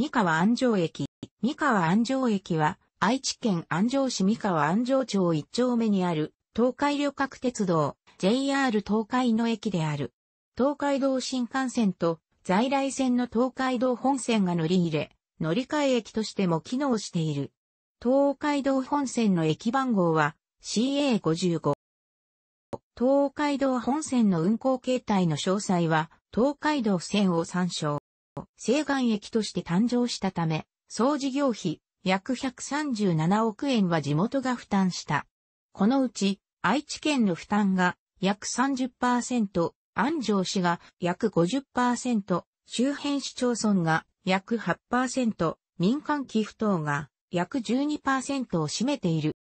三河安城駅。三河安城駅は、愛知県安城市三河安城町一丁目にある、東海旅客鉄道、JR 東海の駅である。東海道新幹線と在来線の東海道本線が乗り入れ、乗り換え駅としても機能している。東海道本線の駅番号は CA55。東海道本線の運行形態の詳細は東海道線を参照。西岸駅として誕生したため、総事業費約137億円は地元が負担した。このうち愛知県の負担が約30%、安城市が約50%、周辺市町村が約8%、民間寄付等が約12%を占めている。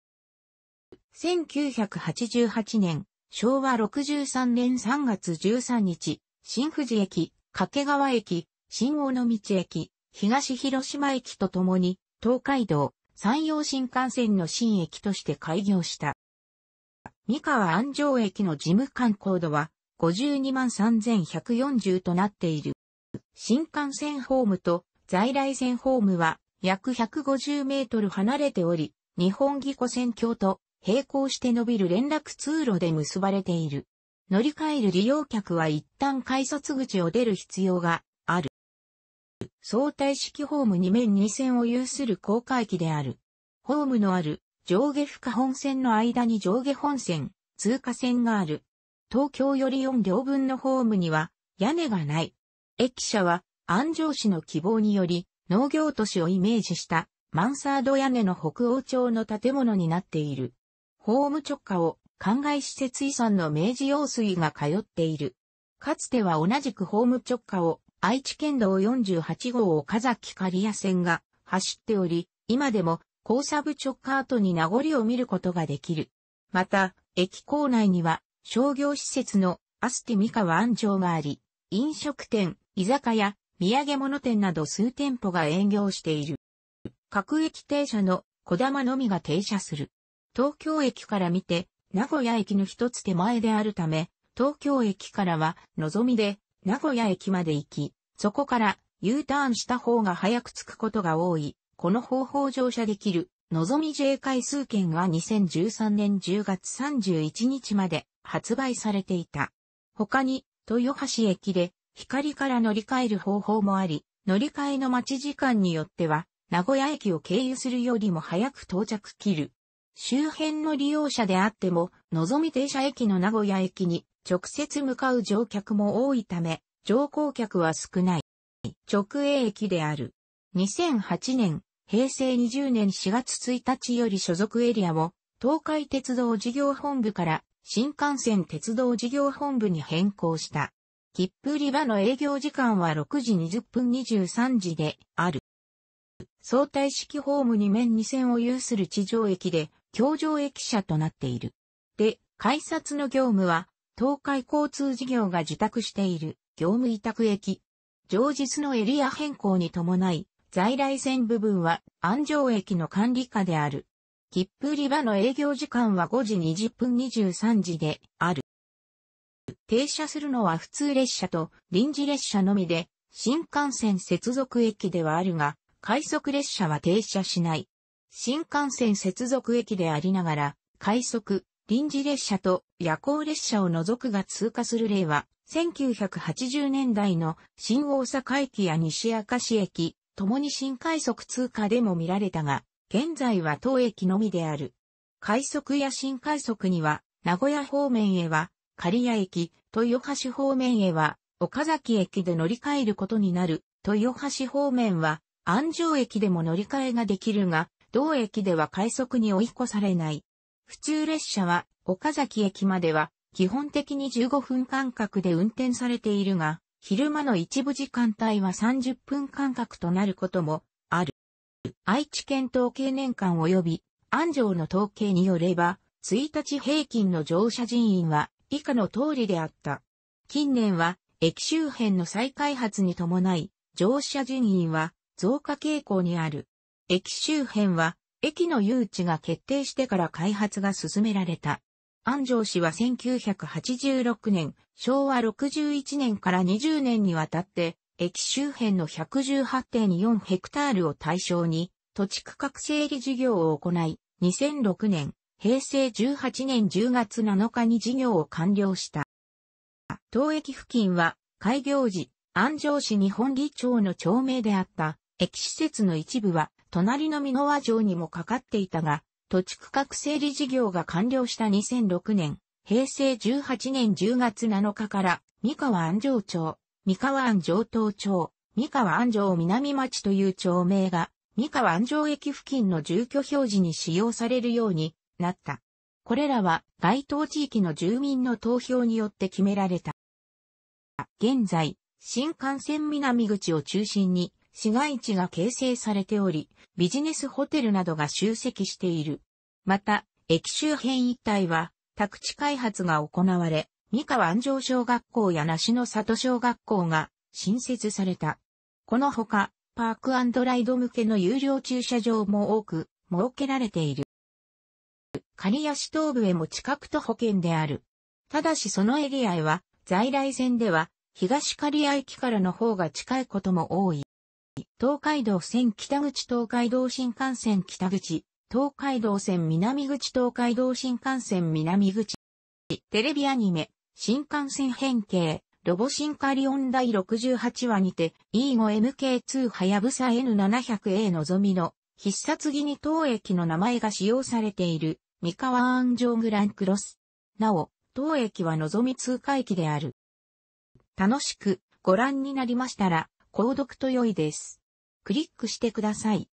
1988年、昭和63年3月13日、新富士駅、掛川駅、新尾道駅、東広島駅とともに、東海道、山陽新幹線の新駅として開業した。三河安城駅の事務官高度は、52万3140となっている。新幹線ホームと在来線ホームは約150メートル離れており、日本技湖線橋と並行して伸びる連絡通路で結ばれている。乗り換える利用客は一旦改札口を出る必要が相対式ホーム2面2線を有する高架駅である。ホームのある上下深本線の間に上下本線、通過線がある。東京より4両分のホームには屋根がない。駅舎は安城市の希望により農業都市をイメージしたマンサード屋根の北欧町の建物になっている。ホーム直下を灌漑施設遺産の明治用水が通っている。かつては同じくホーム直下を愛知県道48号岡崎刈谷線が走っており、今でも交差部直下跡に名残を見ることができる。また、駅構内には商業施設のアスティミカ湾上があり、飲食店、居酒屋、土産物店など数店舗が営業している。各駅停車の小玉のみが停車する。東京駅から見て、名古屋駅の一つ手前であるため、東京駅からは、のぞみで、名古屋駅まで行き、そこから U ターンした方が早く着くことが多い。この方法乗車できる、のぞみ J 回数券は2013年10月31日まで発売されていた。他に、豊橋駅で、光から乗り換える方法もあり、乗り換えの待ち時間によっては、名古屋駅を経由するよりも早く到着切る。周辺の利用者であっても、のぞみ停車駅の名古屋駅に直接向かう乗客も多いため、乗降客は少ない。直営駅である。2008年、平成20年4月1日より所属エリアを、東海鉄道事業本部から新幹線鉄道事業本部に変更した。切符売り場の営業時間は6時20分23時である。相対式ホーム2面2線を有する地上駅で、橋上駅舎となっている。で、改札の業務は、東海交通事業が受託している業務委託駅。上日のエリア変更に伴い、在来線部分は安城駅の管理下である。切符売り場の営業時間は5時20分23時である。停車するのは普通列車と臨時列車のみで、新幹線接続駅ではあるが、快速列車は停車しない。新幹線接続駅でありながら、快速、臨時列車と夜行列車を除くが通過する例は、1980年代の新大阪駅や西明石駅、ともに新快速通過でも見られたが、現在は当駅のみである。快速や新快速には、名古屋方面へは、刈谷駅、豊橋方面へは、岡崎駅で乗り換えることになる。豊橋方面は、安城駅でも乗り換えができるが、同駅では快速に追い越されない。普通列車は岡崎駅までは基本的に15分間隔で運転されているが、昼間の一部時間帯は30分間隔となることもある。愛知県統計年間及び安城の統計によれば、1日平均の乗車人員は以下の通りであった。近年は駅周辺の再開発に伴い、乗車人員は増加傾向にある。駅周辺は駅の誘致が決定してから開発が進められた。安城氏は1986年、昭和61年から20年にわたって、駅周辺の118.4ヘクタールを対象に、土地区画整理事業を行い、2006年、平成18年10月7日に事業を完了した。当駅付近は、開業時、安城市日本理長の町名であった、駅施設の一部は、隣の美濃和城にもかかっていたが、土地区画整理事業が完了した2006年、平成18年10月7日から、三河安城町、三河安城東町、三河安城南町という町名が、三河安城駅付近の住居表示に使用されるようになった。これらは該当地域の住民の投票によって決められた。現在、新幹線南口を中心に市街地が形成されており、ビジネスホテルなどが集積している。また、駅周辺一帯は、宅地開発が行われ、三河安城小学校や梨の里小学校が新設された。このほか、パークライド向けの有料駐車場も多く設けられている。刈谷市東部へも近く徒歩圏である。ただしそのエリアへは、在来線では、東刈谷駅からの方が近いことも多い。東海道線北口東海道新幹線北口、東海道線南口東海道新幹線南口。テレビアニメ、新幹線変形、ロボシンカリオン第68話にて、E5MK2 はやぶさ N700A のぞみの必殺技に当駅の名前が使用されている、三河安城グランクロス。なお、当駅はのぞみ通過駅である。楽しくご覧になりましたら、購読と良いです。クリックしてください。